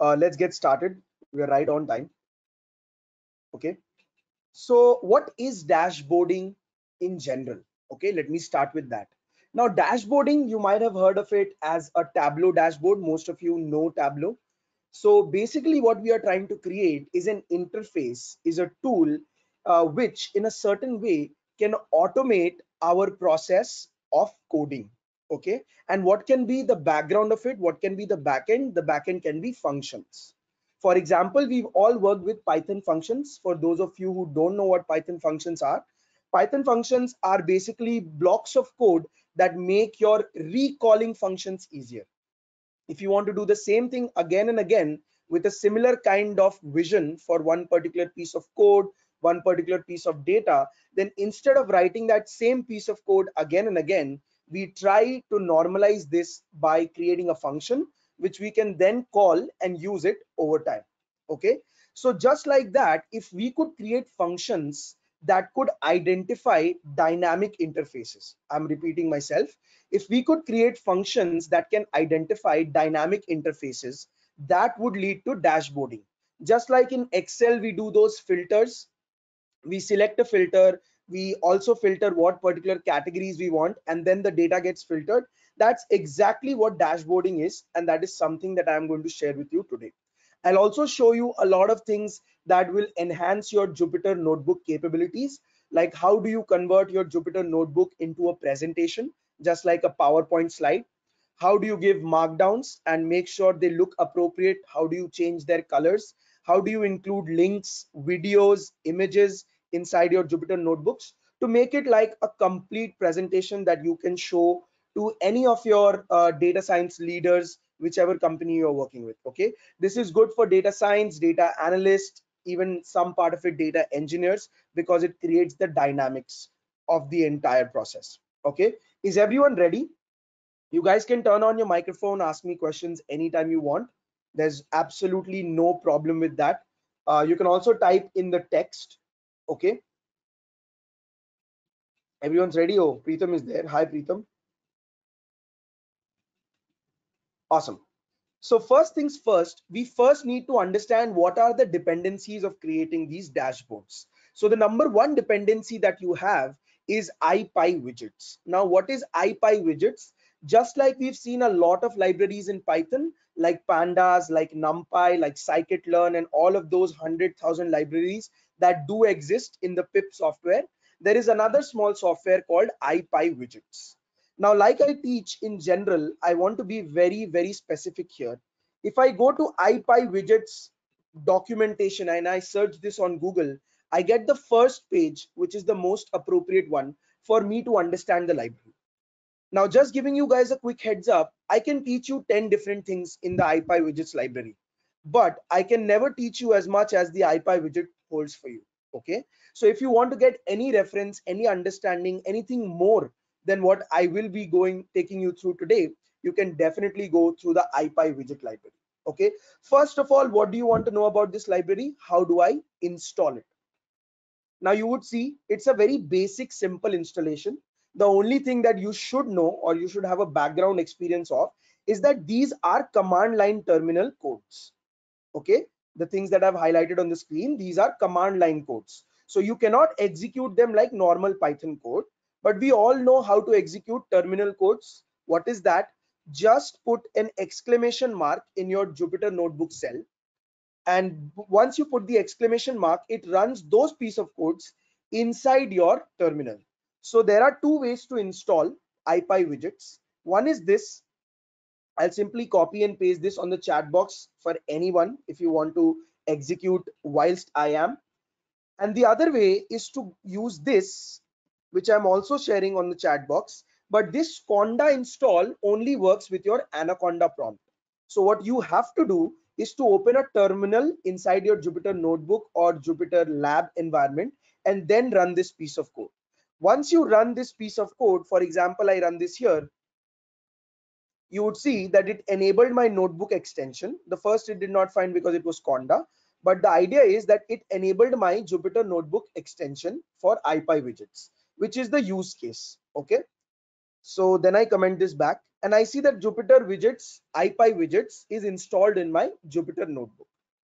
uh, let's get started. We're right on time. Okay. So what is dashboarding in general? Okay, let me start with that. Now dashboarding, you might have heard of it as a Tableau dashboard. Most of you know Tableau. So basically what we are trying to create is an interface, is a tool uh, which in a certain way can automate our process of coding okay and what can be the background of it what can be the backend the backend can be functions for example we've all worked with python functions for those of you who don't know what python functions are python functions are basically blocks of code that make your recalling functions easier if you want to do the same thing again and again with a similar kind of vision for one particular piece of code one particular piece of data then instead of writing that same piece of code again and again we try to normalize this by creating a function which we can then call and use it over time okay so just like that if we could create functions that could identify dynamic interfaces i'm repeating myself if we could create functions that can identify dynamic interfaces that would lead to dashboarding just like in excel we do those filters we select a filter we also filter what particular categories we want and then the data gets filtered that's exactly what dashboarding is and that is something that i'm going to share with you today i'll also show you a lot of things that will enhance your jupyter notebook capabilities like how do you convert your jupyter notebook into a presentation just like a powerpoint slide how do you give markdowns and make sure they look appropriate how do you change their colors how do you include links videos images inside your Jupyter notebooks to make it like a complete presentation that you can show to any of your uh, data science leaders, whichever company you're working with, okay? This is good for data science, data analyst, even some part of it data engineers, because it creates the dynamics of the entire process, okay? Is everyone ready? You guys can turn on your microphone, ask me questions anytime you want. There's absolutely no problem with that. Uh, you can also type in the text Okay. Everyone's ready. Oh, Preetam is there. Hi, Preetam. Awesome. So first things first, we first need to understand what are the dependencies of creating these dashboards. So the number one dependency that you have is IPy widgets. Now, what is IPy widgets? Just like we've seen a lot of libraries in Python, like pandas, like NumPy, like scikit-learn, and all of those 100,000 libraries that do exist in the pip software there is another small software called ipy widgets now like i teach in general i want to be very very specific here if i go to ipy widgets documentation and i search this on google i get the first page which is the most appropriate one for me to understand the library now just giving you guys a quick heads up i can teach you 10 different things in the ipy widgets library but i can never teach you as much as the ipy widget holds for you okay so if you want to get any reference any understanding anything more than what i will be going taking you through today you can definitely go through the ipy widget library okay first of all what do you want to know about this library how do i install it now you would see it's a very basic simple installation the only thing that you should know or you should have a background experience of is that these are command line terminal codes okay the things that I've highlighted on the screen, these are command line codes. So you cannot execute them like normal Python code, but we all know how to execute terminal codes. What is that? Just put an exclamation mark in your Jupyter notebook cell. And once you put the exclamation mark, it runs those piece of codes inside your terminal. So there are two ways to install IPy widgets. One is this, I'll simply copy and paste this on the chat box for anyone if you want to execute whilst I am. And the other way is to use this, which I'm also sharing on the chat box, but this Conda install only works with your Anaconda prompt. So what you have to do is to open a terminal inside your Jupyter notebook or Jupyter lab environment and then run this piece of code. Once you run this piece of code, for example, I run this here, you would see that it enabled my notebook extension. The first it did not find because it was Conda, but the idea is that it enabled my Jupyter notebook extension for IPy widgets, which is the use case. Okay. So then I comment this back and I see that Jupyter widgets, IPy widgets is installed in my Jupyter notebook.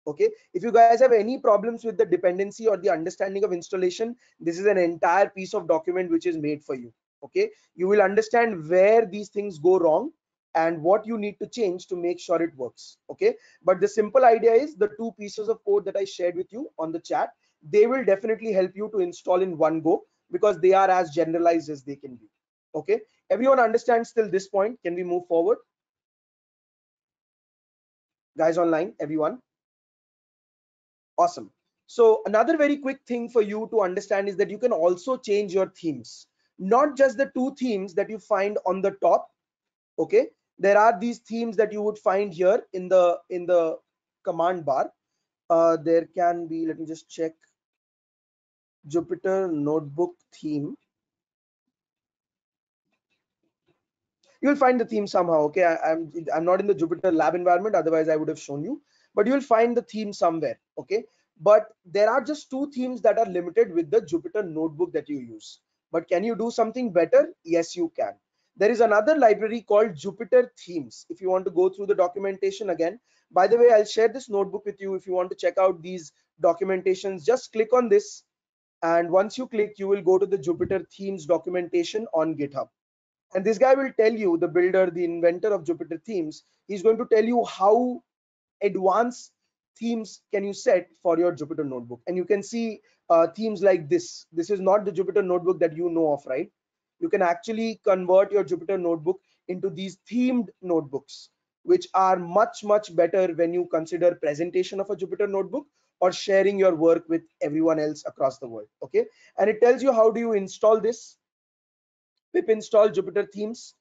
Okay. If you guys have any problems with the dependency or the understanding of installation, this is an entire piece of document which is made for you okay you will understand where these things go wrong and what you need to change to make sure it works okay but the simple idea is the two pieces of code that i shared with you on the chat they will definitely help you to install in one go because they are as generalized as they can be okay everyone understands till this point can we move forward guys online everyone awesome so another very quick thing for you to understand is that you can also change your themes not just the two themes that you find on the top okay there are these themes that you would find here in the in the command bar uh, there can be let me just check jupyter notebook theme you'll find the theme somehow okay I, I'm, I'm not in the jupyter lab environment otherwise i would have shown you but you'll find the theme somewhere okay but there are just two themes that are limited with the jupyter notebook that you use but can you do something better yes you can there is another library called Jupyter Themes. If you want to go through the documentation again, by the way, I'll share this notebook with you. If you want to check out these documentations, just click on this. And once you click, you will go to the Jupyter Themes documentation on GitHub. And this guy will tell you, the builder, the inventor of Jupyter Themes, he's going to tell you how advanced themes can you set for your Jupyter notebook. And you can see uh, themes like this. This is not the Jupyter notebook that you know of, right? you can actually convert your Jupyter notebook into these themed notebooks, which are much, much better when you consider presentation of a Jupyter notebook or sharing your work with everyone else across the world. Okay. And it tells you how do you install this pip install Jupyter themes.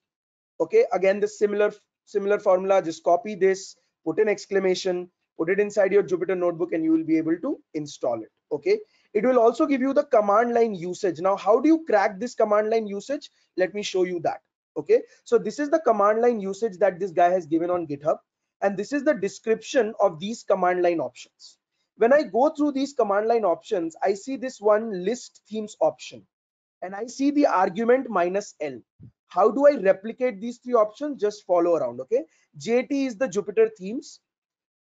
Okay. Again, the similar, similar formula, just copy this, put an exclamation, put it inside your Jupyter notebook and you will be able to install it. Okay. It will also give you the command line usage. Now, how do you crack this command line usage? Let me show you that. Okay, so this is the command line usage that this guy has given on GitHub. And this is the description of these command line options. When I go through these command line options, I see this one list themes option. And I see the argument minus L how do I replicate these three options? Just follow around, okay? JT is the Jupyter themes.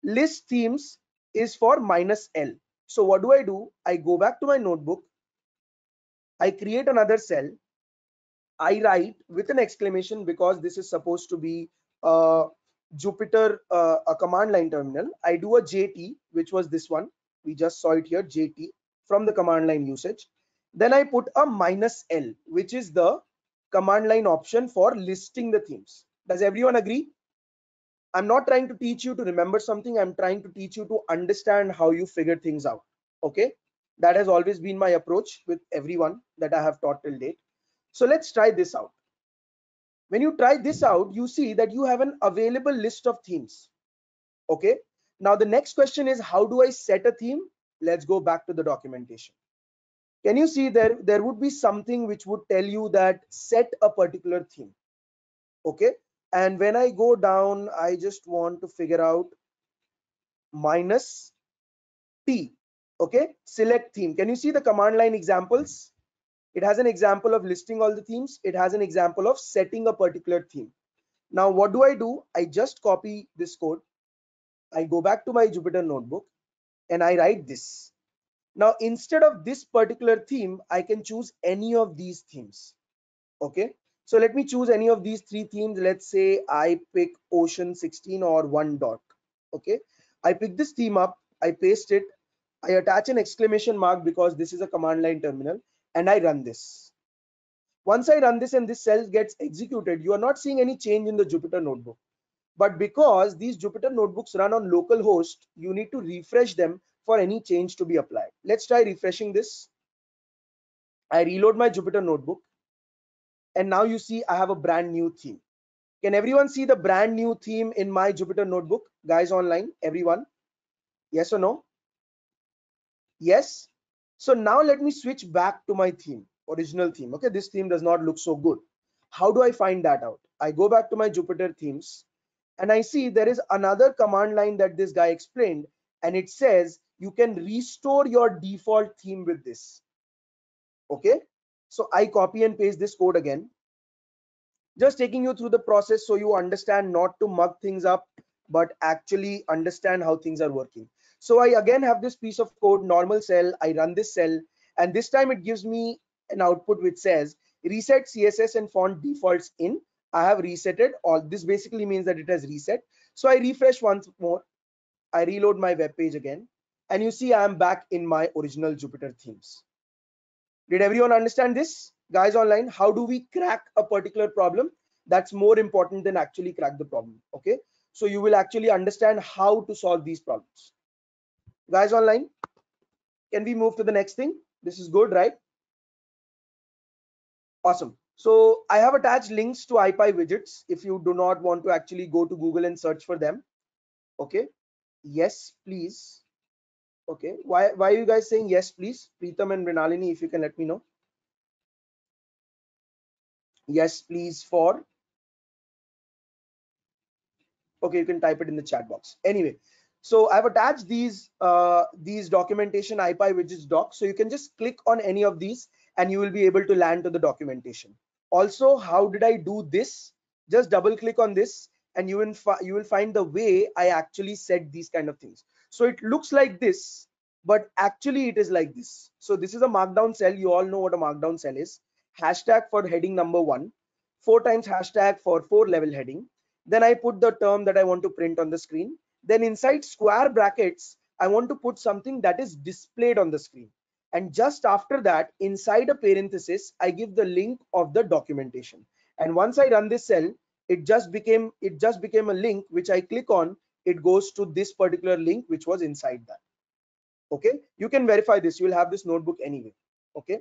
List themes is for minus L. So what do I do? I go back to my notebook. I create another cell. I write with an exclamation because this is supposed to be a uh, Jupyter uh, a command line terminal. I do a JT, which was this one. We just saw it here, JT from the command line usage. Then I put a minus L, which is the command line option for listing the themes. Does everyone agree? I'm not trying to teach you to remember something. I'm trying to teach you to understand how you figure things out. Okay. That has always been my approach with everyone that I have taught till date. So let's try this out. When you try this out, you see that you have an available list of themes. Okay. Now the next question is how do I set a theme? Let's go back to the documentation. Can you see there, there would be something which would tell you that set a particular theme. Okay and when I go down I just want to figure out minus T okay select theme can you see the command line examples it has an example of listing all the themes it has an example of setting a particular theme now what do I do I just copy this code I go back to my Jupyter notebook and I write this now instead of this particular theme I can choose any of these themes okay so let me choose any of these three themes. Let's say I pick Ocean 16 or One Dot. Okay. I pick this theme up, I paste it, I attach an exclamation mark because this is a command line terminal, and I run this. Once I run this and this cell gets executed, you are not seeing any change in the Jupyter notebook. But because these Jupyter notebooks run on local host, you need to refresh them for any change to be applied. Let's try refreshing this. I reload my Jupyter notebook and now you see I have a brand new theme. Can everyone see the brand new theme in my Jupyter notebook? Guys online, everyone? Yes or no? Yes. So now let me switch back to my theme, original theme. Okay, this theme does not look so good. How do I find that out? I go back to my Jupyter themes and I see there is another command line that this guy explained and it says you can restore your default theme with this. Okay, so I copy and paste this code again. Just taking you through the process so you understand not to mug things up, but actually understand how things are working. So I again have this piece of code, normal cell. I run this cell, and this time it gives me an output which says reset CSS and font defaults in. I have resetted all. This basically means that it has reset. So I refresh once more. I reload my web page again, and you see I am back in my original Jupyter themes. Did everyone understand this? Guys online, how do we crack a particular problem? That's more important than actually crack the problem, okay? So you will actually understand how to solve these problems. Guys online, can we move to the next thing? This is good, right? Awesome. So I have attached links to IPy widgets if you do not want to actually go to Google and search for them. Okay. Yes, please. Okay, why why are you guys saying yes, please? Pritham and Rinalini, if you can let me know. Yes, please for. Okay, you can type it in the chat box. Anyway, so I've attached these uh, these documentation IPy widgets doc. So you can just click on any of these and you will be able to land to the documentation. Also, how did I do this? Just double click on this and you will, you will find the way I actually said these kind of things so it looks like this but actually it is like this so this is a markdown cell you all know what a markdown cell is hashtag for heading number one four times hashtag for four level heading then i put the term that i want to print on the screen then inside square brackets i want to put something that is displayed on the screen and just after that inside a parenthesis i give the link of the documentation and once i run this cell it just became it just became a link which i click on it goes to this particular link which was inside that okay you can verify this you will have this notebook anyway okay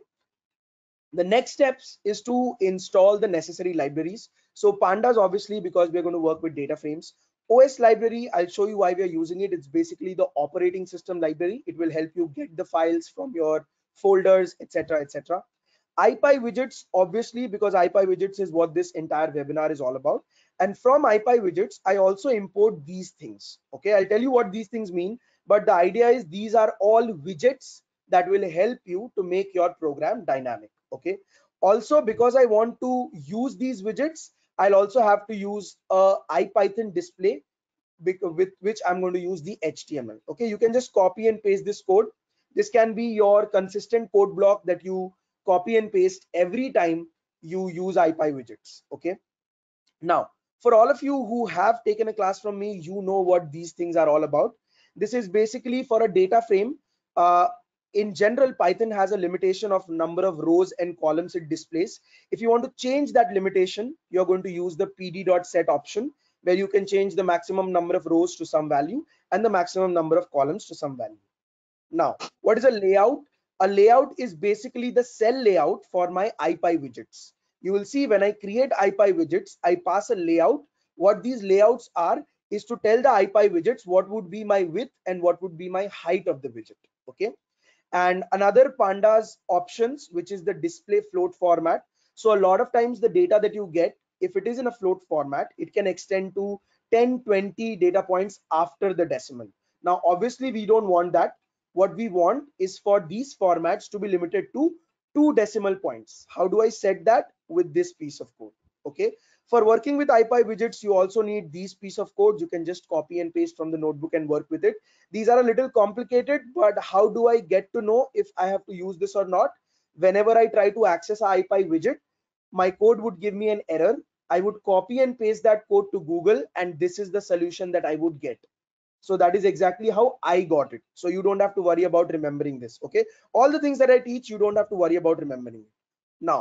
the next steps is to install the necessary libraries so pandas obviously because we're going to work with data frames os library i'll show you why we're using it it's basically the operating system library it will help you get the files from your folders etc etc ipy widgets obviously because ipy widgets is what this entire webinar is all about and from ipy widgets i also import these things okay i'll tell you what these things mean but the idea is these are all widgets that will help you to make your program dynamic okay also because i want to use these widgets i'll also have to use a ipython display with which i'm going to use the html okay you can just copy and paste this code this can be your consistent code block that you copy and paste every time you use ipy widgets okay now for all of you who have taken a class from me, you know what these things are all about. This is basically for a data frame. Uh, in general, Python has a limitation of number of rows and columns it displays. If you want to change that limitation, you're going to use the pd.set option where you can change the maximum number of rows to some value and the maximum number of columns to some value. Now, what is a layout? A layout is basically the cell layout for my IPy widgets you will see when I create IPy widgets, I pass a layout. What these layouts are is to tell the IPy widgets what would be my width and what would be my height of the widget. Okay. And another pandas options, which is the display float format. So a lot of times the data that you get, if it is in a float format, it can extend to 10, 20 data points after the decimal. Now, obviously we don't want that. What we want is for these formats to be limited to two decimal points. How do I set that? with this piece of code okay for working with ipy widgets you also need these piece of code you can just copy and paste from the notebook and work with it these are a little complicated but how do i get to know if i have to use this or not whenever i try to access ipy widget my code would give me an error i would copy and paste that code to google and this is the solution that i would get so that is exactly how i got it so you don't have to worry about remembering this okay all the things that i teach you don't have to worry about remembering now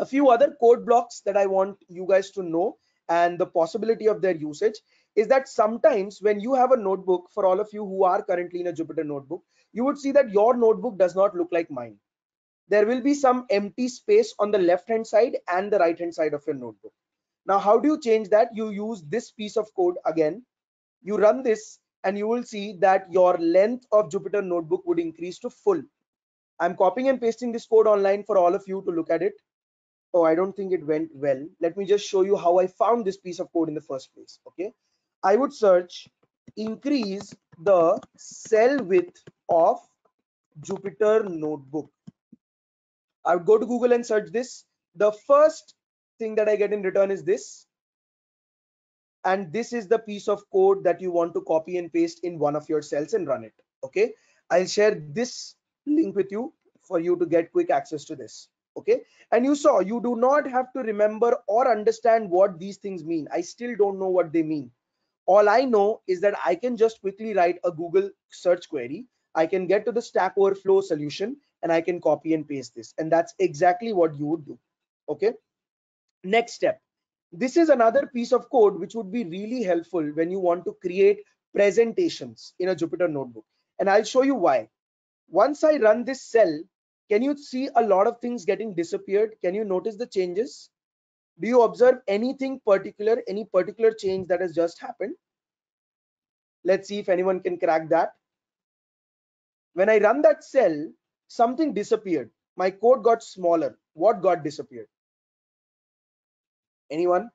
a few other code blocks that I want you guys to know and the possibility of their usage is that sometimes when you have a notebook for all of you who are currently in a Jupyter notebook, you would see that your notebook does not look like mine. There will be some empty space on the left hand side and the right hand side of your notebook. Now, how do you change that? You use this piece of code again. You run this and you will see that your length of Jupyter notebook would increase to full. I'm copying and pasting this code online for all of you to look at it oh i don't think it went well let me just show you how i found this piece of code in the first place okay i would search increase the cell width of jupyter notebook i would go to google and search this the first thing that i get in return is this and this is the piece of code that you want to copy and paste in one of your cells and run it okay i'll share this link with you for you to get quick access to this okay and you saw you do not have to remember or understand what these things mean i still don't know what they mean all i know is that i can just quickly write a google search query i can get to the stack overflow solution and i can copy and paste this and that's exactly what you would do okay next step this is another piece of code which would be really helpful when you want to create presentations in a jupyter notebook and i'll show you why once i run this cell can you see a lot of things getting disappeared can you notice the changes do you observe anything particular any particular change that has just happened let's see if anyone can crack that when i run that cell something disappeared my code got smaller what got disappeared anyone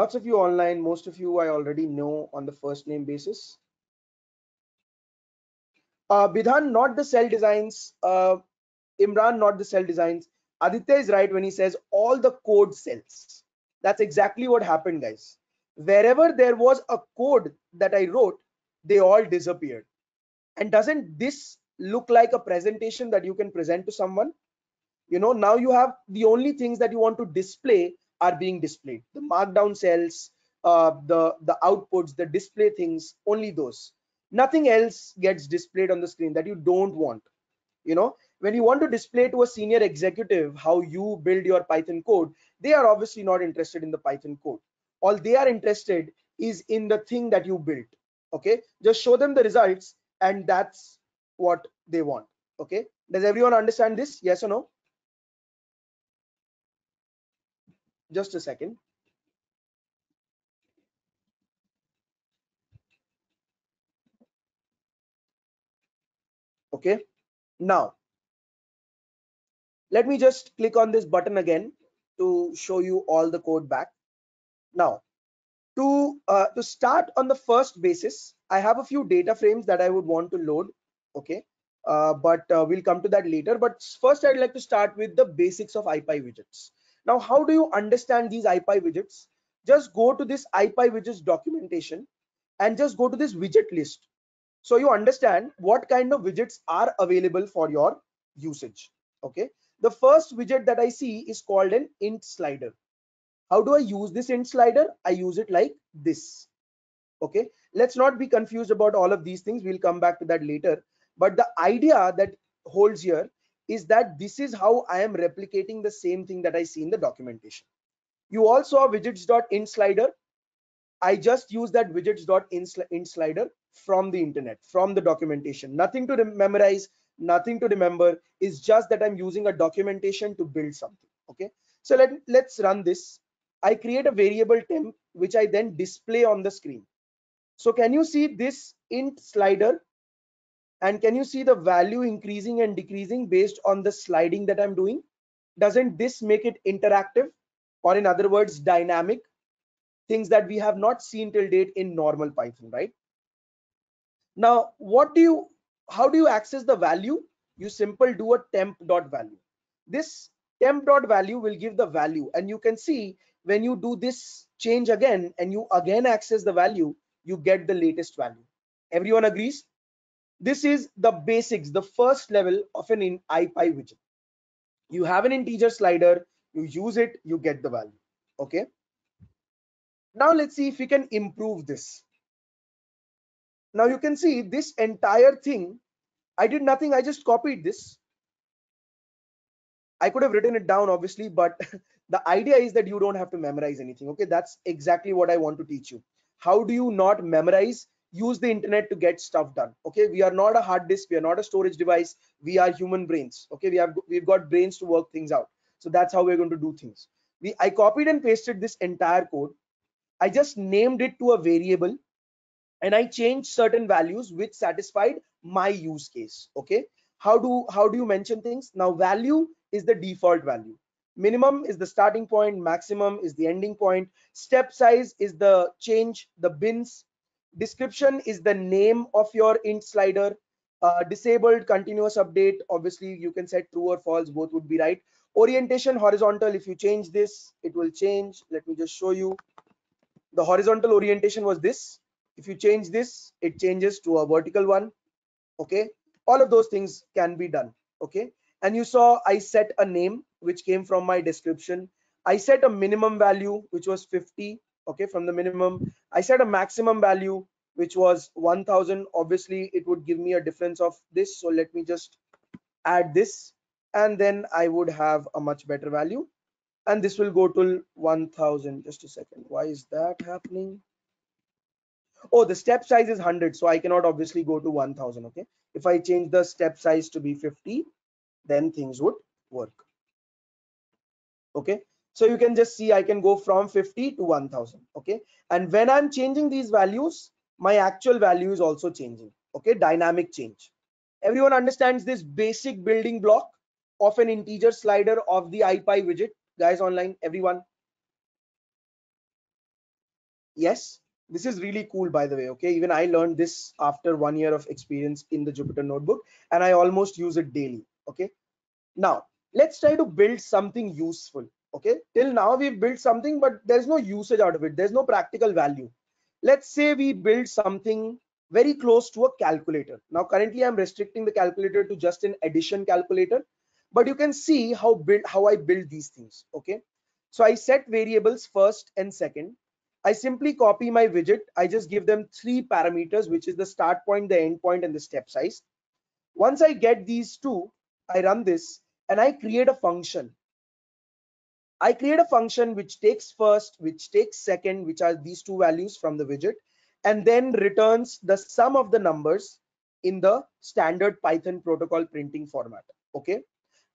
lots of you online most of you i already know on the first name basis uh, not the cell designs. Uh, Imran, not the cell designs. Aditya is right when he says all the code cells. That's exactly what happened, guys. Wherever there was a code that I wrote, they all disappeared. And doesn't this look like a presentation that you can present to someone? You know, now you have the only things that you want to display are being displayed. The markdown cells, uh, the, the outputs, the display things, only those nothing else gets displayed on the screen that you don't want you know when you want to display to a senior executive how you build your python code they are obviously not interested in the python code all they are interested is in the thing that you built okay just show them the results and that's what they want okay does everyone understand this yes or no just a second okay now let me just click on this button again to show you all the code back now to uh, to start on the first basis i have a few data frames that i would want to load okay uh, but uh, we'll come to that later but first i'd like to start with the basics of ipy widgets now how do you understand these ipy widgets just go to this ipy widgets documentation and just go to this widget list so you understand what kind of widgets are available for your usage okay the first widget that i see is called an int slider how do i use this int slider i use it like this okay let's not be confused about all of these things we'll come back to that later but the idea that holds here is that this is how i am replicating the same thing that i see in the documentation you all saw widgets.in slider i just use that widgets.in slider from the internet, from the documentation. Nothing to memorize, nothing to remember. Is just that I'm using a documentation to build something. Okay. So let, let's run this. I create a variable temp, which I then display on the screen. So can you see this int slider? And can you see the value increasing and decreasing based on the sliding that I'm doing? Doesn't this make it interactive or in other words, dynamic? Things that we have not seen till date in normal Python, right? Now, what do you, how do you access the value? You simple do a temp dot value. This temp dot value will give the value and you can see when you do this change again and you again access the value, you get the latest value. Everyone agrees? This is the basics, the first level of an in IPy widget. You have an integer slider, you use it, you get the value, okay? Now let's see if we can improve this now you can see this entire thing i did nothing i just copied this i could have written it down obviously but the idea is that you don't have to memorize anything okay that's exactly what i want to teach you how do you not memorize use the internet to get stuff done okay we are not a hard disk we are not a storage device we are human brains okay we have we've got brains to work things out so that's how we're going to do things we i copied and pasted this entire code i just named it to a variable and I changed certain values which satisfied my use case. Okay. How do how do you mention things? Now value is the default value. Minimum is the starting point. Maximum is the ending point. Step size is the change, the bins. Description is the name of your int slider. Uh, disabled continuous update. Obviously, you can set true or false. Both would be right. Orientation horizontal. If you change this, it will change. Let me just show you. The horizontal orientation was this if you change this it changes to a vertical one okay all of those things can be done okay and you saw i set a name which came from my description i set a minimum value which was 50 okay from the minimum i set a maximum value which was 1000 obviously it would give me a difference of this so let me just add this and then i would have a much better value and this will go to 1000 just a second why is that happening oh the step size is 100 so i cannot obviously go to 1000 okay if i change the step size to be 50 then things would work okay so you can just see i can go from 50 to 1000 okay and when i'm changing these values my actual value is also changing okay dynamic change everyone understands this basic building block of an integer slider of the ipy widget guys online everyone yes this is really cool by the way okay even i learned this after one year of experience in the jupyter notebook and i almost use it daily okay now let's try to build something useful okay till now we have built something but there's no usage out of it there's no practical value let's say we build something very close to a calculator now currently i'm restricting the calculator to just an addition calculator but you can see how build how i build these things okay so i set variables first and second I simply copy my widget. I just give them three parameters, which is the start point, the end point, and the step size. Once I get these two, I run this and I create a function. I create a function which takes first, which takes second, which are these two values from the widget, and then returns the sum of the numbers in the standard Python protocol printing format. Okay.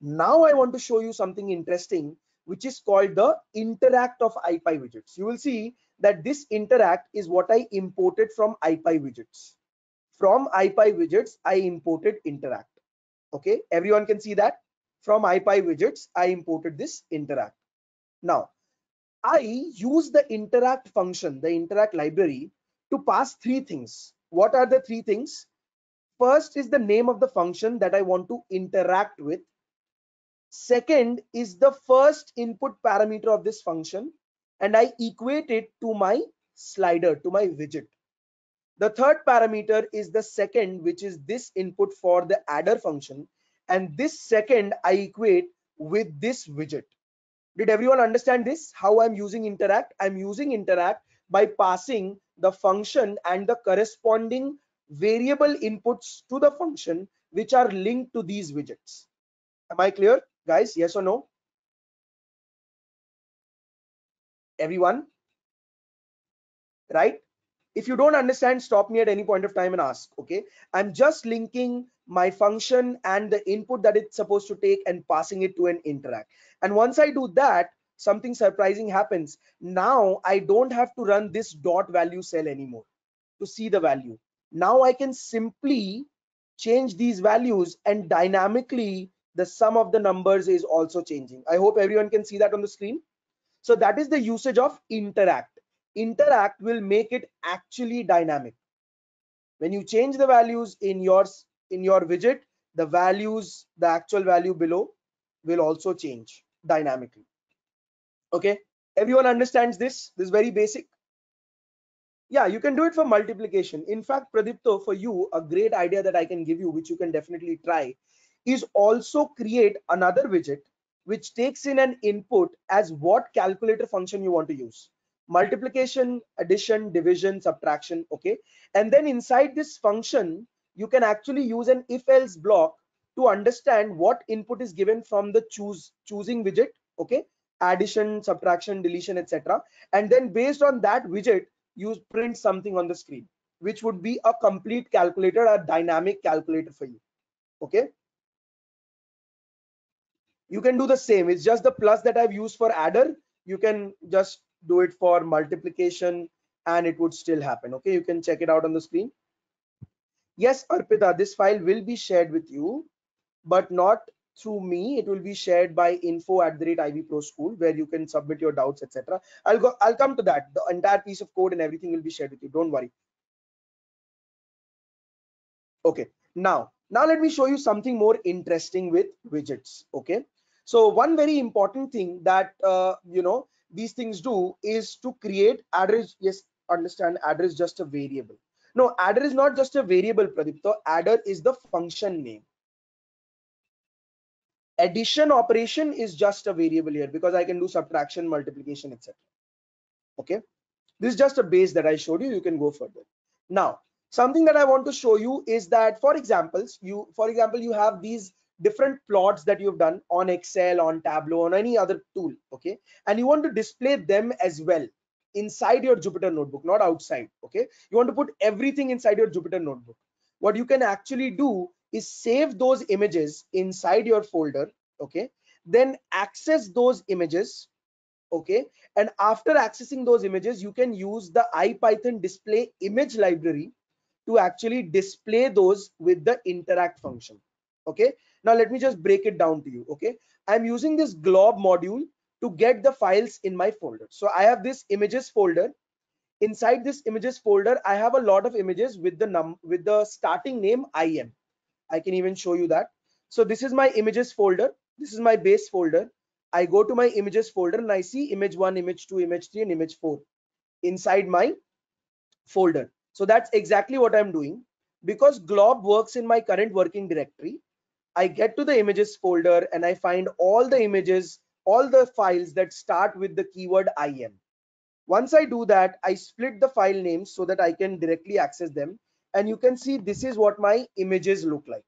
Now I want to show you something interesting, which is called the interact of IPy widgets. You will see that this interact is what I imported from IPy widgets. From IPy widgets, I imported interact. Okay, everyone can see that. From IPy widgets, I imported this interact. Now, I use the interact function, the interact library, to pass three things. What are the three things? First is the name of the function that I want to interact with. Second is the first input parameter of this function and I equate it to my slider, to my widget. The third parameter is the second, which is this input for the adder function. And this second I equate with this widget. Did everyone understand this? How I'm using interact? I'm using interact by passing the function and the corresponding variable inputs to the function, which are linked to these widgets. Am I clear, guys? Yes or no? everyone right if you don't understand stop me at any point of time and ask okay i'm just linking my function and the input that it's supposed to take and passing it to an interact and once i do that something surprising happens now i don't have to run this dot value cell anymore to see the value now i can simply change these values and dynamically the sum of the numbers is also changing i hope everyone can see that on the screen so that is the usage of interact. Interact will make it actually dynamic. When you change the values in your in your widget, the values, the actual value below will also change dynamically. Okay, everyone understands this? This is very basic. Yeah, you can do it for multiplication. In fact, Pradipto, for you, a great idea that I can give you, which you can definitely try, is also create another widget which takes in an input as what calculator function you want to use multiplication addition division subtraction okay and then inside this function you can actually use an if else block to understand what input is given from the choose choosing widget okay addition subtraction deletion etc and then based on that widget you print something on the screen which would be a complete calculator a dynamic calculator for you okay you can do the same it's just the plus that i've used for adder you can just do it for multiplication and it would still happen okay you can check it out on the screen yes arpita this file will be shared with you but not through me it will be shared by info at the rate pro school where you can submit your doubts etc i'll go i'll come to that the entire piece of code and everything will be shared with you don't worry okay now now let me show you something more interesting with widgets okay so one very important thing that uh, you know these things do is to create address. Yes, understand Address just a variable. No, adder is not just a variable, Pradipto. Adder is the function name. Addition operation is just a variable here because I can do subtraction, multiplication, etc. Okay, this is just a base that I showed you. You can go further. Now, something that I want to show you is that, for examples, you for example, you have these different plots that you've done on Excel, on Tableau, on any other tool, okay? And you want to display them as well inside your Jupyter notebook, not outside, okay? You want to put everything inside your Jupyter notebook. What you can actually do is save those images inside your folder, okay? Then access those images, okay? And after accessing those images, you can use the IPython display image library to actually display those with the interact function, okay? Now let me just break it down to you, okay? I'm using this glob module to get the files in my folder. So I have this images folder. Inside this images folder, I have a lot of images with the num with the starting name IM. I can even show you that. So this is my images folder. This is my base folder. I go to my images folder and I see image one, image two, image three, and image four inside my folder. So that's exactly what I'm doing. Because glob works in my current working directory, I get to the images folder and I find all the images, all the files that start with the keyword IM. Once I do that, I split the file names so that I can directly access them. And you can see this is what my images look like.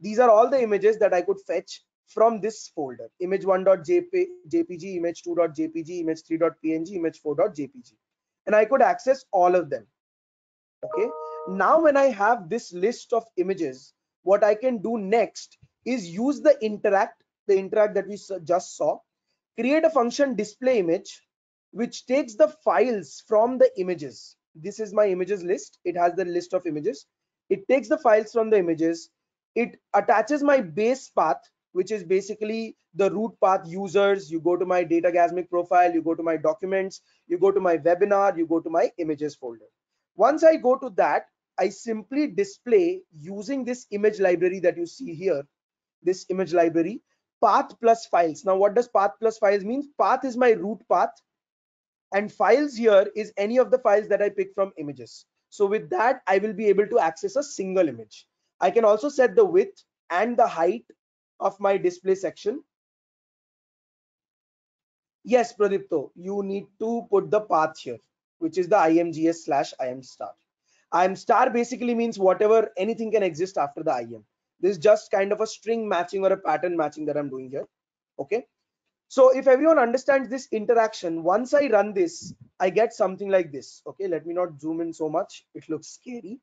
These are all the images that I could fetch from this folder, image1.jpg, image2.jpg, image3.png, image4.jpg. And I could access all of them. Okay. Now, when I have this list of images, what I can do next is use the interact, the interact that we just saw, create a function display image, which takes the files from the images. This is my images list. It has the list of images. It takes the files from the images. It attaches my base path, which is basically the root path users. You go to my Datagasmic profile, you go to my documents, you go to my webinar, you go to my images folder. Once I go to that, I simply display using this image library that you see here, this image library path plus files now what does path plus files mean? path is my root path and files here is any of the files that i pick from images so with that i will be able to access a single image i can also set the width and the height of my display section yes pradipto you need to put the path here which is the imgs slash im star im star basically means whatever anything can exist after the im this is just kind of a string matching or a pattern matching that i'm doing here okay so if everyone understands this interaction once i run this i get something like this okay let me not zoom in so much it looks scary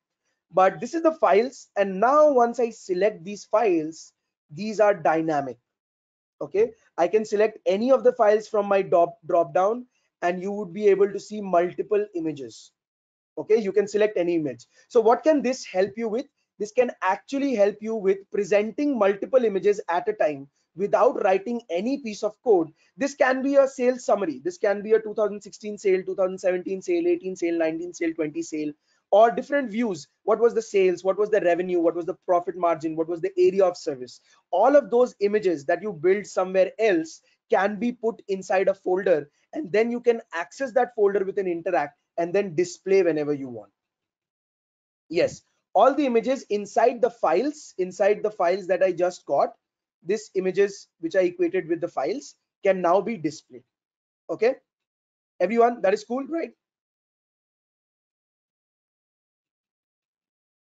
but this is the files and now once i select these files these are dynamic okay i can select any of the files from my drop down and you would be able to see multiple images okay you can select any image so what can this help you with this can actually help you with presenting multiple images at a time without writing any piece of code this can be a sales summary this can be a 2016 sale 2017 sale 18 sale 19 sale 20 sale or different views what was the sales what was the revenue what was the profit margin what was the area of service all of those images that you build somewhere else can be put inside a folder and then you can access that folder with an interact and then display whenever you want yes all the images inside the files inside the files that i just got this images which i equated with the files can now be displayed okay everyone that is cool right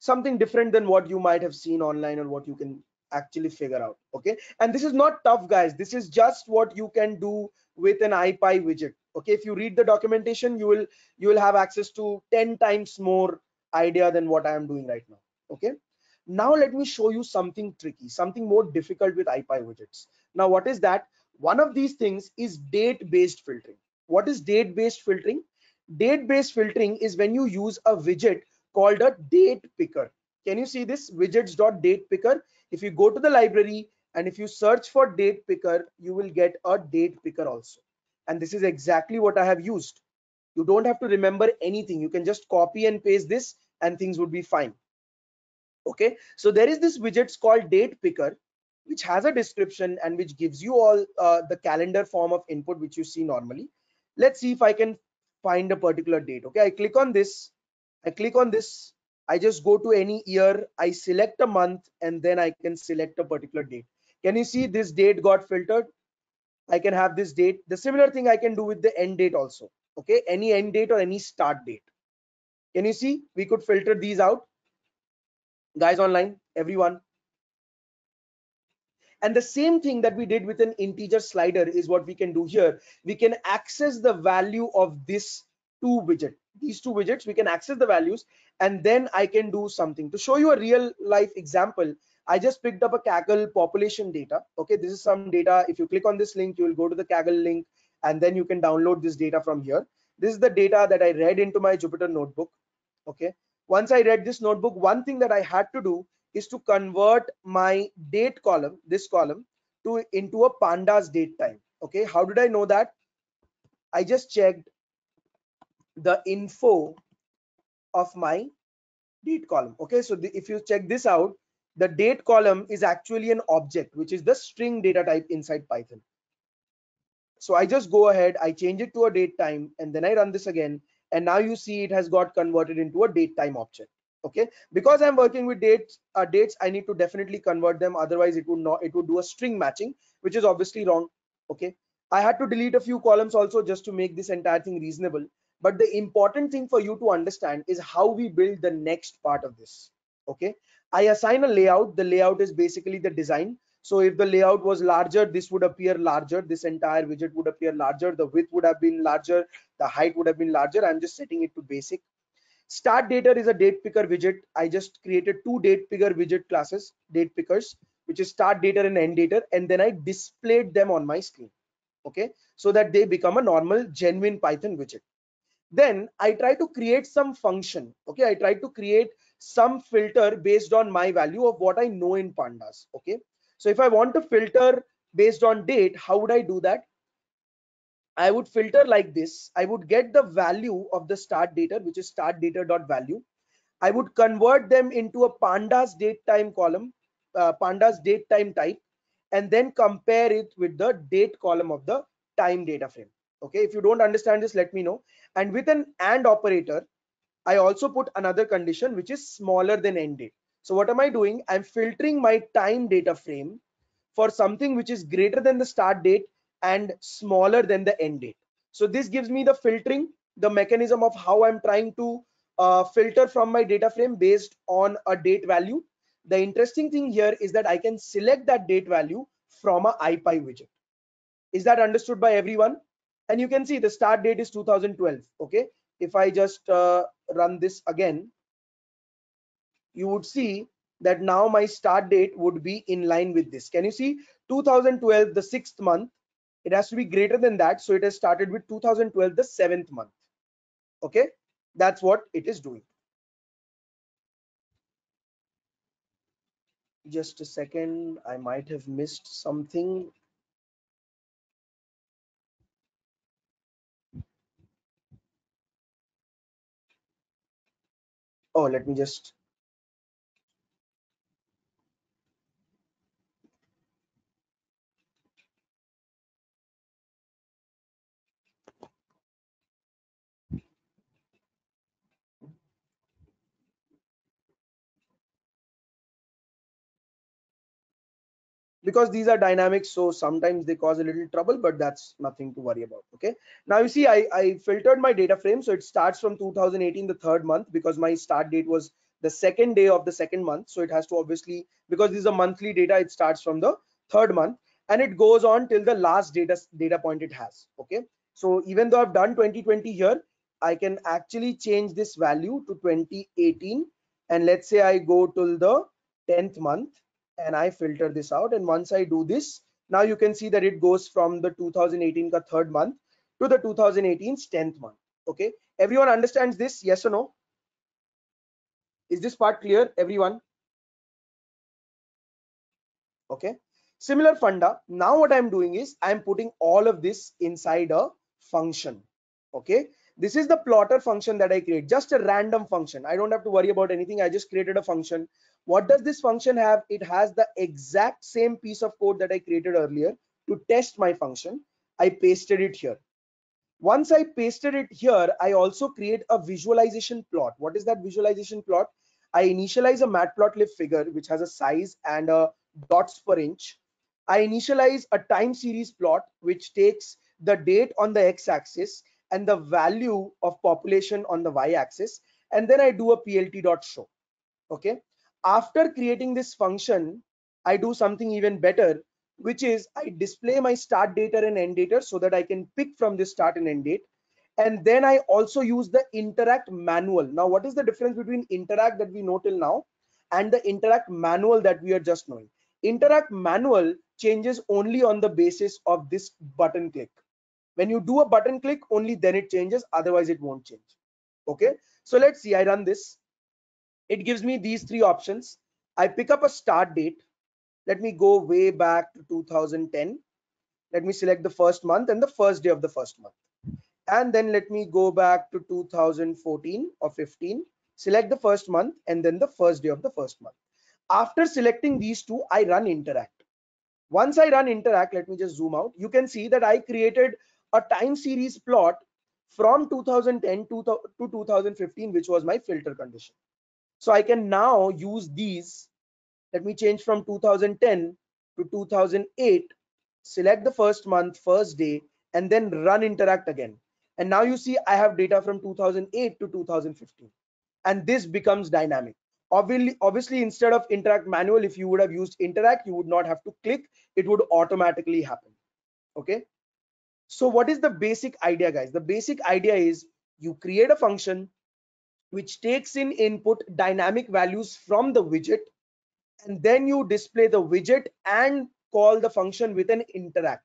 something different than what you might have seen online or what you can actually figure out okay and this is not tough guys this is just what you can do with an ipy widget okay if you read the documentation you will you will have access to 10 times more idea than what I am doing right now. Okay. Now let me show you something tricky, something more difficult with IPy widgets. Now what is that? One of these things is date-based filtering. What is date-based filtering? Date-based filtering is when you use a widget called a date picker. Can you see this widgets.date picker? If you go to the library and if you search for date picker, you will get a date picker also. And this is exactly what I have used. You don't have to remember anything. You can just copy and paste this and things would be fine. Okay, so there is this widget called date picker, which has a description and which gives you all uh, the calendar form of input which you see normally. Let's see if I can find a particular date. Okay, I click on this. I click on this. I just go to any year. I select a month and then I can select a particular date. Can you see this date got filtered? I can have this date. The similar thing I can do with the end date also okay any end date or any start date can you see we could filter these out guys online everyone and the same thing that we did with an integer slider is what we can do here we can access the value of this two widget these two widgets we can access the values and then i can do something to show you a real life example i just picked up a kaggle population data okay this is some data if you click on this link you will go to the kaggle link and then you can download this data from here this is the data that i read into my jupyter notebook okay once i read this notebook one thing that i had to do is to convert my date column this column to into a pandas date time okay how did i know that i just checked the info of my date column okay so the, if you check this out the date column is actually an object which is the string data type inside python so I just go ahead, I change it to a date time, and then I run this again. And now you see it has got converted into a date time object. Okay, because I'm working with dates, uh, dates I need to definitely convert them. Otherwise, it would not, it would do a string matching, which is obviously wrong. Okay, I had to delete a few columns also just to make this entire thing reasonable. But the important thing for you to understand is how we build the next part of this. Okay, I assign a layout. The layout is basically the design. So if the layout was larger, this would appear larger. This entire widget would appear larger. The width would have been larger. The height would have been larger. I'm just setting it to basic. Start data is a date picker widget. I just created two date picker widget classes, date pickers, which is start data and end data. And then I displayed them on my screen. Okay. So that they become a normal genuine Python widget. Then I try to create some function. Okay. I try to create some filter based on my value of what I know in pandas. Okay. So if I want to filter based on date, how would I do that? I would filter like this. I would get the value of the start data, which is start data dot value. I would convert them into a pandas date time column, uh, pandas date time type, and then compare it with the date column of the time data frame. Okay, if you don't understand this, let me know. And with an AND operator, I also put another condition, which is smaller than end date. So what am I doing? I'm filtering my time data frame for something which is greater than the start date and smaller than the end date. So this gives me the filtering, the mechanism of how I'm trying to uh, filter from my data frame based on a date value. The interesting thing here is that I can select that date value from a IPy widget. Is that understood by everyone? And you can see the start date is 2012. Okay, if I just uh, run this again, you would see that now my start date would be in line with this. Can you see 2012, the sixth month, it has to be greater than that. So it has started with 2012, the seventh month. Okay, that's what it is doing. Just a second, I might have missed something. Oh, let me just because these are dynamic so sometimes they cause a little trouble but that's nothing to worry about okay now you see i i filtered my data frame so it starts from 2018 the third month because my start date was the second day of the second month so it has to obviously because these are monthly data it starts from the third month and it goes on till the last data data point it has okay so even though i've done 2020 here i can actually change this value to 2018 and let's say i go till the 10th month and I filter this out. And once I do this, now you can see that it goes from the 2018 ka third month to the 2018's 10th month. Okay, everyone understands this? Yes or no? Is this part clear, everyone? Okay, similar funda. Now what I'm doing is I'm putting all of this inside a function. Okay, this is the plotter function that I create, just a random function. I don't have to worry about anything. I just created a function what does this function have? It has the exact same piece of code that I created earlier to test my function. I pasted it here. Once I pasted it here, I also create a visualization plot. What is that visualization plot? I initialize a matplotlib figure, which has a size and a dots per inch. I initialize a time series plot, which takes the date on the x-axis and the value of population on the y-axis. And then I do a plt.show. Okay after creating this function, I do something even better, which is I display my start data and end data so that I can pick from this start and end date. And then I also use the interact manual. Now, what is the difference between interact that we know till now and the interact manual that we are just knowing? Interact manual changes only on the basis of this button click. When you do a button click, only then it changes, otherwise it won't change. Okay, so let's see, I run this it gives me these three options. I pick up a start date. Let me go way back to 2010. Let me select the first month and the first day of the first month. And then let me go back to 2014 or 15. Select the first month and then the first day of the first month. After selecting these two, I run interact. Once I run interact, let me just zoom out. You can see that I created a time series plot from 2010 to 2015, which was my filter condition. So I can now use these. Let me change from 2010 to 2008, select the first month, first day, and then run interact again. And now you see I have data from 2008 to 2015. And this becomes dynamic. Obviously, obviously, instead of interact manual, if you would have used interact, you would not have to click. It would automatically happen. Okay. So what is the basic idea, guys? The basic idea is you create a function which takes in input dynamic values from the widget and then you display the widget and call the function with an interact.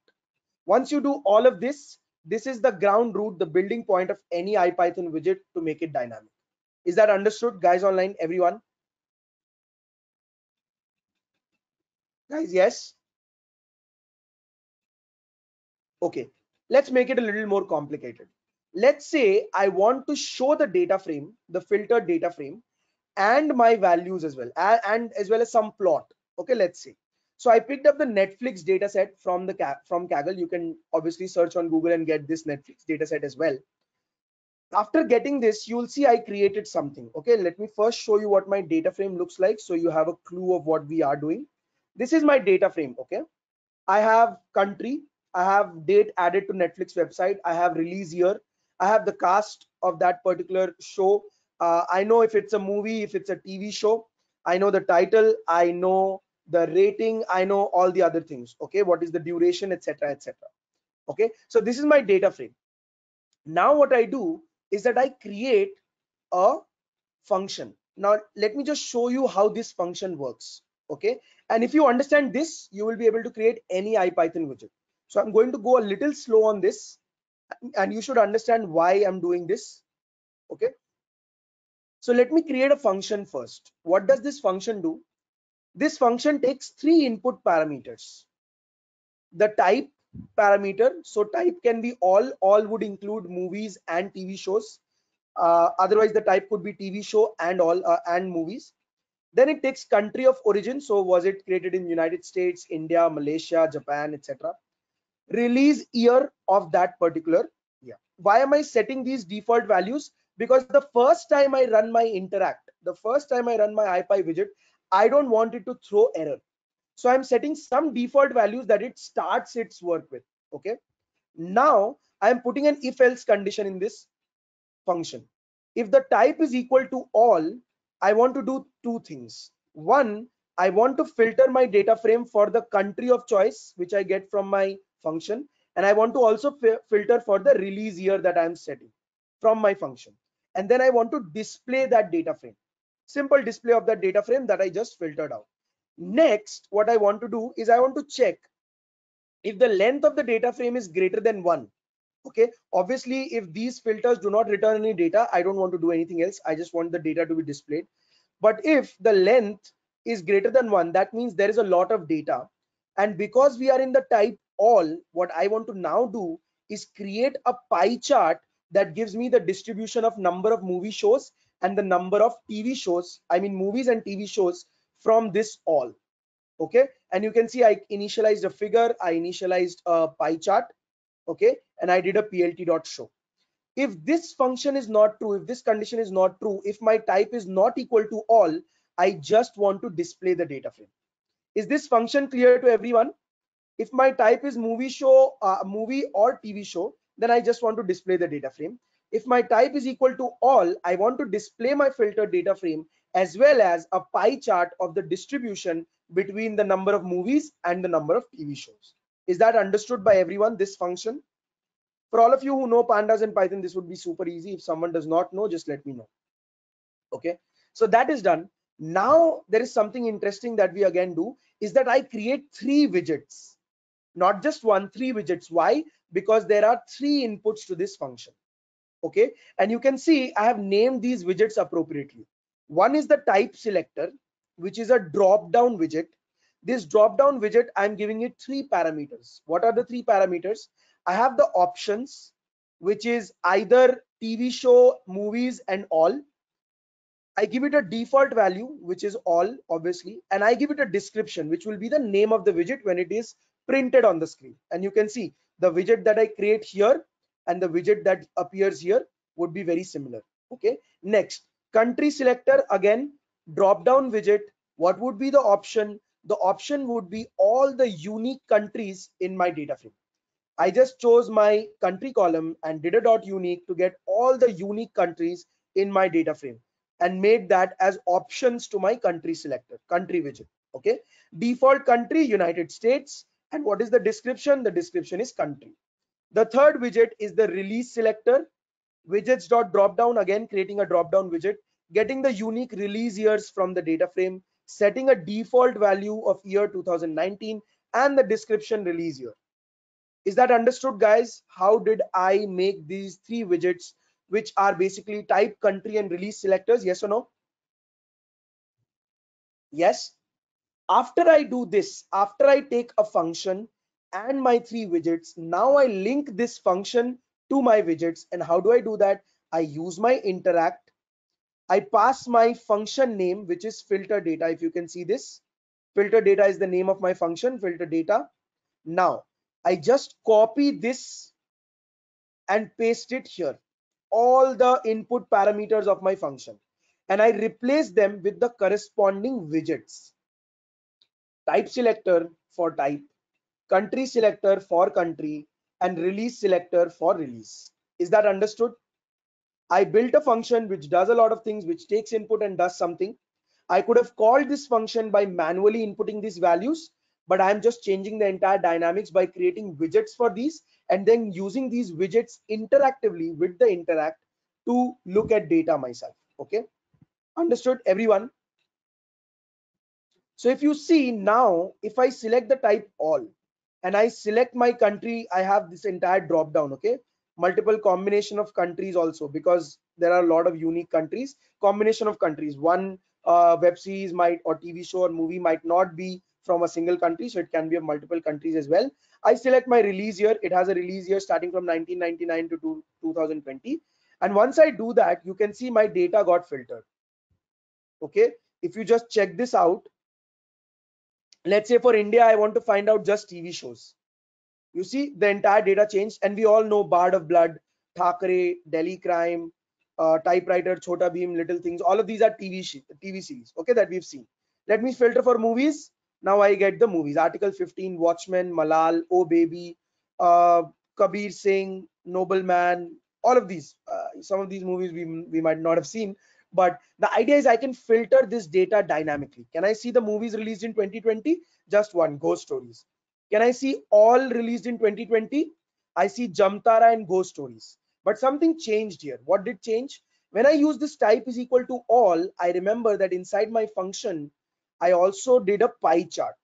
Once you do all of this, this is the ground root, the building point of any IPython widget to make it dynamic. Is that understood, guys online, everyone? Guys, yes? Okay, let's make it a little more complicated. Let's say I want to show the data frame, the filtered data frame and my values as well and as well as some plot. Okay, let's say. So I picked up the Netflix dataset from the from Kaggle. You can obviously search on Google and get this Netflix dataset as well. After getting this, you'll see I created something. Okay, let me first show you what my data frame looks like so you have a clue of what we are doing. This is my data frame. Okay, I have country, I have date added to Netflix website, I have release year, I have the cast of that particular show. Uh, I know if it's a movie, if it's a TV show, I know the title, I know the rating, I know all the other things. Okay, what is the duration, etc., etc. Okay, so this is my data frame. Now what I do is that I create a function. Now let me just show you how this function works. Okay, and if you understand this, you will be able to create any IPython widget. So I'm going to go a little slow on this and you should understand why i'm doing this okay so let me create a function first what does this function do this function takes three input parameters the type parameter so type can be all all would include movies and tv shows uh, otherwise the type could be tv show and all uh, and movies then it takes country of origin so was it created in united states india malaysia japan etc release year of that particular year. Why am I setting these default values? Because the first time I run my interact, the first time I run my IPy widget, I don't want it to throw error. So I'm setting some default values that it starts its work with. Okay. Now I'm putting an if else condition in this function. If the type is equal to all, I want to do two things. One, I want to filter my data frame for the country of choice, which I get from my function and I want to also filter for the release year that I'm setting from my function. And then I want to display that data frame, simple display of that data frame that I just filtered out. Next, what I want to do is I want to check if the length of the data frame is greater than one. Okay, obviously, if these filters do not return any data, I don't want to do anything else. I just want the data to be displayed. But if the length is greater than one, that means there is a lot of data. And because we are in the type all what I want to now do is create a pie chart that gives me the distribution of number of movie shows and the number of TV shows, I mean movies and TV shows from this all. Okay, and you can see I initialized a figure, I initialized a pie chart, okay, and I did a plt.show. If this function is not true, if this condition is not true, if my type is not equal to all, I just want to display the data frame. Is this function clear to everyone? if my type is movie show uh, movie or tv show then i just want to display the data frame if my type is equal to all i want to display my filtered data frame as well as a pie chart of the distribution between the number of movies and the number of tv shows is that understood by everyone this function for all of you who know pandas and python this would be super easy if someone does not know just let me know okay so that is done now there is something interesting that we again do is that i create three widgets not just one, three widgets. Why? Because there are three inputs to this function. Okay, and you can see I have named these widgets appropriately. One is the type selector, which is a drop down widget. This drop down widget, I'm giving it three parameters. What are the three parameters? I have the options, which is either TV show, movies, and all. I give it a default value, which is all, obviously, and I give it a description, which will be the name of the widget when it is printed on the screen and you can see the widget that I create here and the widget that appears here would be very similar okay next country selector again drop down widget what would be the option the option would be all the unique countries in my data frame I just chose my country column and did a dot unique to get all the unique countries in my data frame and made that as options to my country selector country widget okay default country United States and what is the description? The description is country. The third widget is the release selector. Widgets dot drop down again, creating a drop down widget, getting the unique release years from the data frame, setting a default value of year 2019 and the description release year. Is that understood guys? How did I make these three widgets which are basically type country and release selectors? Yes or no? Yes after I do this, after I take a function and my three widgets, now I link this function to my widgets. And how do I do that? I use my interact. I pass my function name, which is filter data. If you can see this, filter data is the name of my function, filter data. Now, I just copy this and paste it here, all the input parameters of my function. And I replace them with the corresponding widgets type selector for type, country selector for country, and release selector for release. Is that understood? I built a function which does a lot of things, which takes input and does something. I could have called this function by manually inputting these values, but I'm just changing the entire dynamics by creating widgets for these and then using these widgets interactively with the interact to look at data myself. Okay, understood everyone? So if you see now, if I select the type all and I select my country, I have this entire drop down, okay? Multiple combination of countries also because there are a lot of unique countries, combination of countries. One uh, web series might or TV show or movie might not be from a single country, so it can be of multiple countries as well. I select my release year. It has a release year starting from 1999 to 2020. And once I do that, you can see my data got filtered. Okay, if you just check this out, let's say for India, I want to find out just TV shows. You see the entire data changed, and we all know Bard of Blood, Thakre, Delhi Crime, uh, Typewriter, Chota Bheem, Little Things. All of these are TV TV series, okay, that we've seen. Let me filter for movies. Now I get the movies. Article 15, Watchmen, Malal, Oh Baby, uh, Kabir Singh, Nobleman. All of these. Uh, some of these movies we we might not have seen, but the idea is i can filter this data dynamically can i see the movies released in 2020 just one ghost stories can i see all released in 2020 i see jamtara and ghost stories but something changed here what did change when i use this type is equal to all i remember that inside my function i also did a pie chart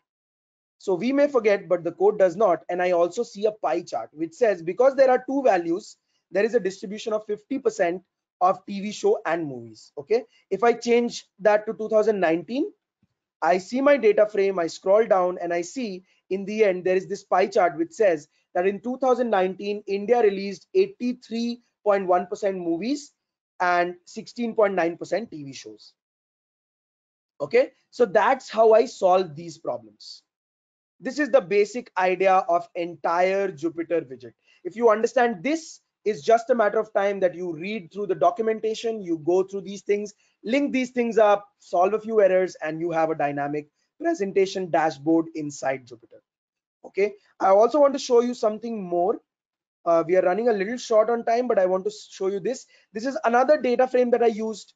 so we may forget but the code does not and i also see a pie chart which says because there are two values there is a distribution of 50% of TV show and movies. Okay. If I change that to 2019, I see my data frame, I scroll down and I see in the end, there is this pie chart which says that in 2019, India released 83.1% movies and 16.9% TV shows. Okay. So that's how I solve these problems. This is the basic idea of entire Jupyter widget. If you understand this, is just a matter of time that you read through the documentation, you go through these things, link these things up, solve a few errors, and you have a dynamic presentation dashboard inside Jupyter. Okay, I also want to show you something more. Uh, we are running a little short on time, but I want to show you this. This is another data frame that I used.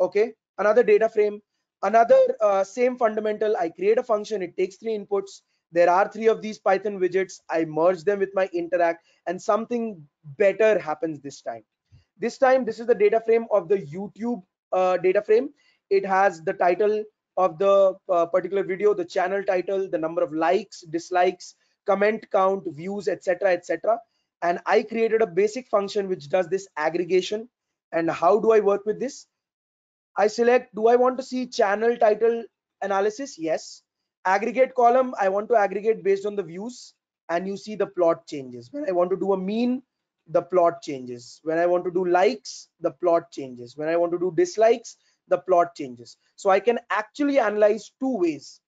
Okay, another data frame, another uh, same fundamental. I create a function, it takes three inputs there are three of these Python widgets. I merge them with my interact and something better happens this time. This time, this is the data frame of the YouTube uh, data frame. It has the title of the uh, particular video, the channel title, the number of likes, dislikes, comment count, views, etc., etc. And I created a basic function which does this aggregation. And how do I work with this? I select, do I want to see channel title analysis? Yes aggregate column, I want to aggregate based on the views and you see the plot changes. When I want to do a mean, the plot changes. When I want to do likes, the plot changes. When I want to do dislikes, the plot changes. So I can actually analyze two ways.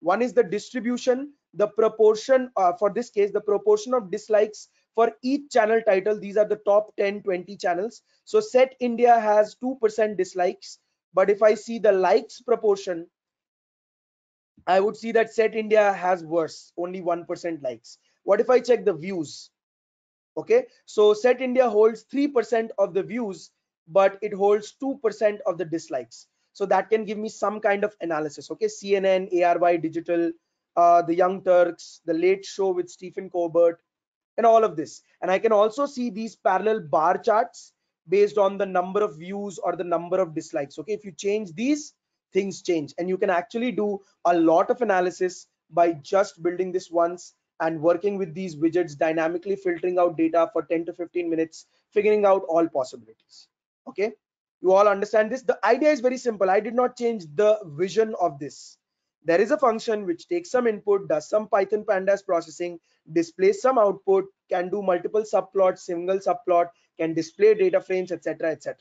One is the distribution, the proportion, uh, for this case, the proportion of dislikes for each channel title. These are the top 10, 20 channels. So set India has 2% dislikes. But if I see the likes proportion, I would see that set India has worse, only 1% likes. What if I check the views? Okay, so set India holds 3% of the views, but it holds 2% of the dislikes. So that can give me some kind of analysis. Okay, CNN, ARY Digital, uh, The Young Turks, The Late Show with Stephen Colbert, and all of this. And I can also see these parallel bar charts based on the number of views or the number of dislikes. Okay, if you change these, things change and you can actually do a lot of analysis by just building this once and working with these widgets dynamically filtering out data for 10 to 15 minutes figuring out all possibilities okay you all understand this the idea is very simple i did not change the vision of this there is a function which takes some input does some python pandas processing displays some output can do multiple subplots single subplot can display data frames etc etc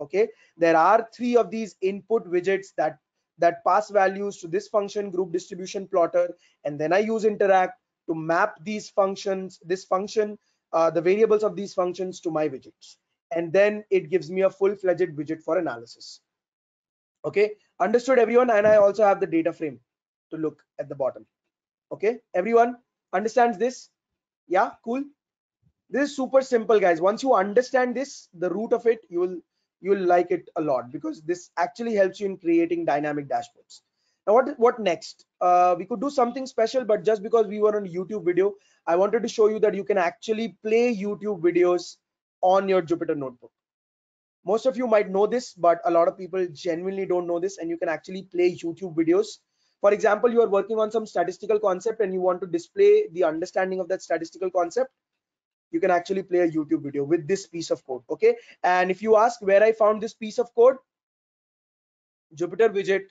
okay there are three of these input widgets that that pass values to this function group distribution plotter and then i use interact to map these functions this function uh, the variables of these functions to my widgets and then it gives me a full-fledged widget for analysis okay understood everyone and i also have the data frame to look at the bottom okay everyone understands this yeah cool this is super simple guys once you understand this the root of it you will you'll like it a lot because this actually helps you in creating dynamic dashboards now what what next uh, we could do something special but just because we were on youtube video i wanted to show you that you can actually play youtube videos on your jupyter notebook most of you might know this but a lot of people genuinely don't know this and you can actually play youtube videos for example you are working on some statistical concept and you want to display the understanding of that statistical concept you can actually play a youtube video with this piece of code okay and if you ask where i found this piece of code jupyter widget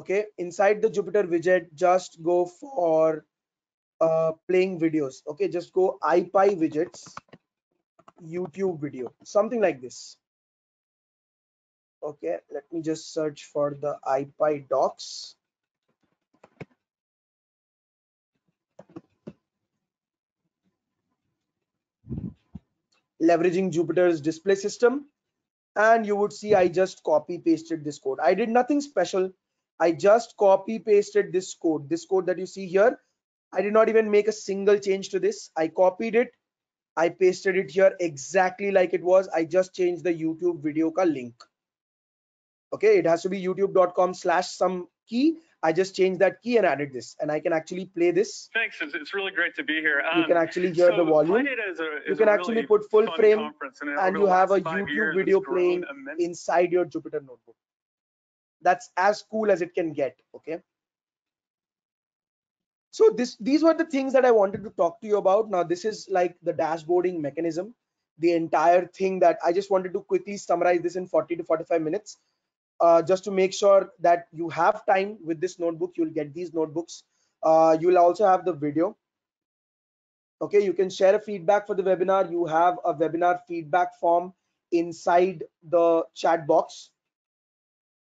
okay inside the jupyter widget just go for uh, playing videos okay just go ipy widgets youtube video something like this okay let me just search for the ipy docs leveraging Jupyter's display system. And you would see I just copy pasted this code. I did nothing special. I just copy pasted this code, this code that you see here. I did not even make a single change to this. I copied it. I pasted it here exactly like it was. I just changed the YouTube video ka link. Okay, it has to be youtube.com slash some key I just changed that key and added this, and I can actually play this. Thanks. It's, it's really great to be here. Um, you can actually hear so the volume. Is a, is you can actually really put full frame, and, and you have a YouTube video playing inside your Jupyter notebook. That's as cool as it can get. Okay. So this, these were the things that I wanted to talk to you about. Now this is like the dashboarding mechanism, the entire thing that I just wanted to quickly summarize this in 40 to 45 minutes uh, just to make sure that you have time with this notebook you'll get these notebooks uh, you'll also have the video okay you can share a feedback for the webinar you have a webinar feedback form inside the chat box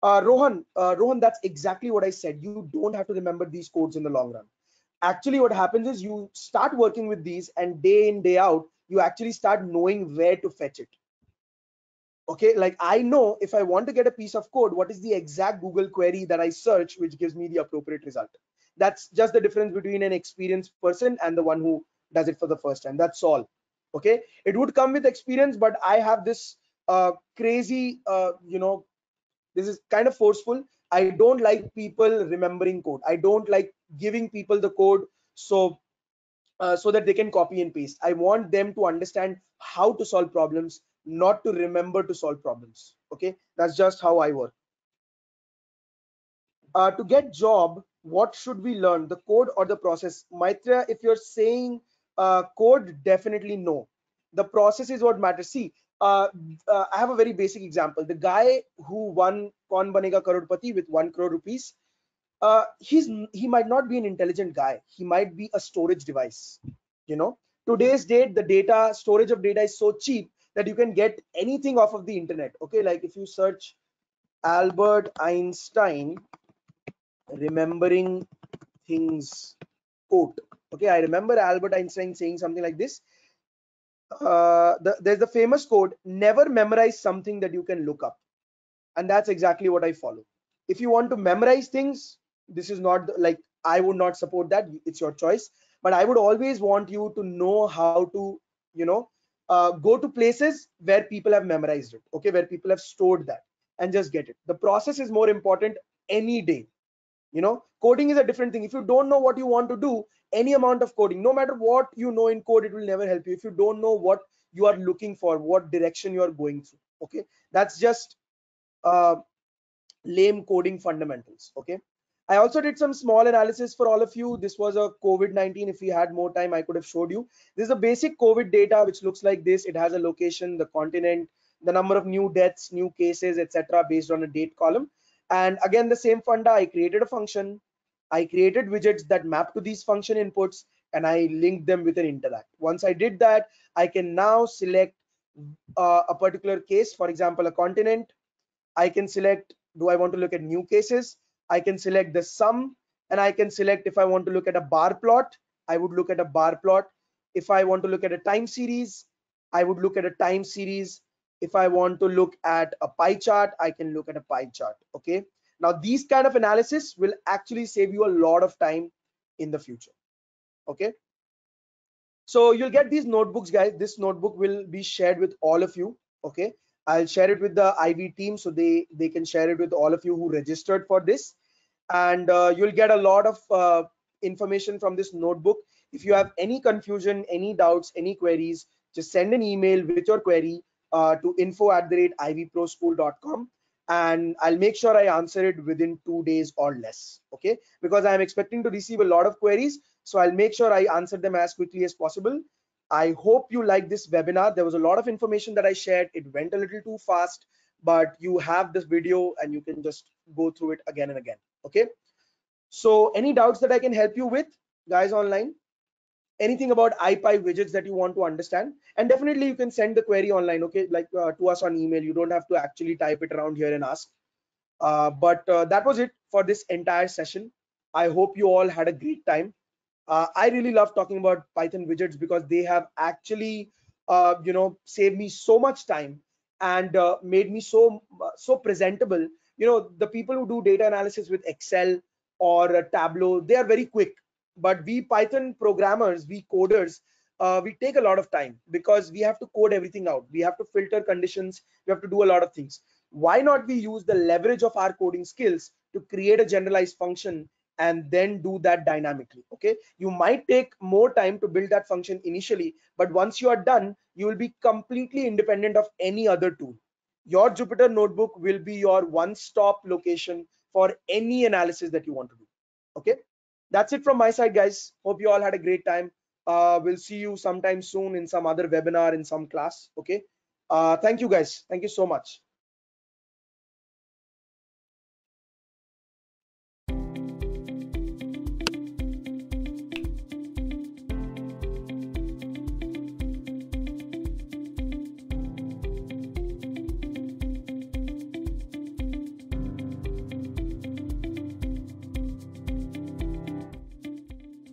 uh, Rohan, uh, Rohan, that's exactly what I said. You don't have to remember these codes in the long run. Actually, what happens is you start working with these, and day in, day out, you actually start knowing where to fetch it okay like i know if i want to get a piece of code what is the exact google query that i search which gives me the appropriate result that's just the difference between an experienced person and the one who does it for the first time that's all okay it would come with experience but i have this uh, crazy uh, you know this is kind of forceful i don't like people remembering code i don't like giving people the code so uh, so that they can copy and paste i want them to understand how to solve problems not to remember to solve problems okay that's just how i work uh, to get job what should we learn the code or the process maitreya if you're saying uh, code definitely no the process is what matters see uh, uh, I have a very basic example. The guy who won Kon Banega Karodpati with one crore rupees, uh, he's he might not be an intelligent guy. He might be a storage device. You know, today's date, the data storage of data is so cheap that you can get anything off of the internet okay like if you search albert einstein remembering things quote okay i remember albert einstein saying something like this uh, the, there's the famous quote never memorize something that you can look up and that's exactly what i follow if you want to memorize things this is not like i would not support that it's your choice but i would always want you to know how to you know uh, go to places where people have memorized it okay where people have stored that and just get it the process is more important any day you know coding is a different thing if you don't know what you want to do any amount of coding no matter what you know in code it will never help you if you don't know what you are looking for what direction you are going through okay that's just uh, lame coding fundamentals okay I also did some small analysis for all of you. This was a COVID-19. If we had more time, I could have showed you. This is a basic COVID data, which looks like this. It has a location, the continent, the number of new deaths, new cases, etc., based on a date column. And again, the same funda, I created a function. I created widgets that map to these function inputs and I linked them with an interact. Once I did that, I can now select uh, a particular case, for example, a continent. I can select, do I want to look at new cases? I can select the sum and I can select if I want to look at a bar plot, I would look at a bar plot. If I want to look at a time series, I would look at a time series. If I want to look at a pie chart, I can look at a pie chart. Okay. Now, these kind of analysis will actually save you a lot of time in the future. Okay. So you'll get these notebooks, guys. This notebook will be shared with all of you. Okay. I'll share it with the IV team so they, they can share it with all of you who registered for this and uh, you'll get a lot of uh, information from this notebook. If you have any confusion, any doubts, any queries, just send an email with your query uh, to info at the rate ivproschool.com and I'll make sure I answer it within two days or less, okay? Because I'm expecting to receive a lot of queries, so I'll make sure I answer them as quickly as possible. I hope you like this webinar. There was a lot of information that I shared. It went a little too fast but you have this video and you can just go through it again and again okay so any doubts that i can help you with guys online anything about ipy widgets that you want to understand and definitely you can send the query online okay like uh, to us on email you don't have to actually type it around here and ask uh, but uh, that was it for this entire session i hope you all had a great time uh, i really love talking about python widgets because they have actually uh, you know saved me so much time and uh, made me so so presentable you know the people who do data analysis with excel or uh, tableau they are very quick but we python programmers we coders uh, we take a lot of time because we have to code everything out we have to filter conditions we have to do a lot of things why not we use the leverage of our coding skills to create a generalized function and then do that dynamically okay you might take more time to build that function initially but once you are done you will be completely independent of any other tool your jupyter notebook will be your one stop location for any analysis that you want to do okay that's it from my side guys hope you all had a great time uh, we'll see you sometime soon in some other webinar in some class okay uh, thank you guys thank you so much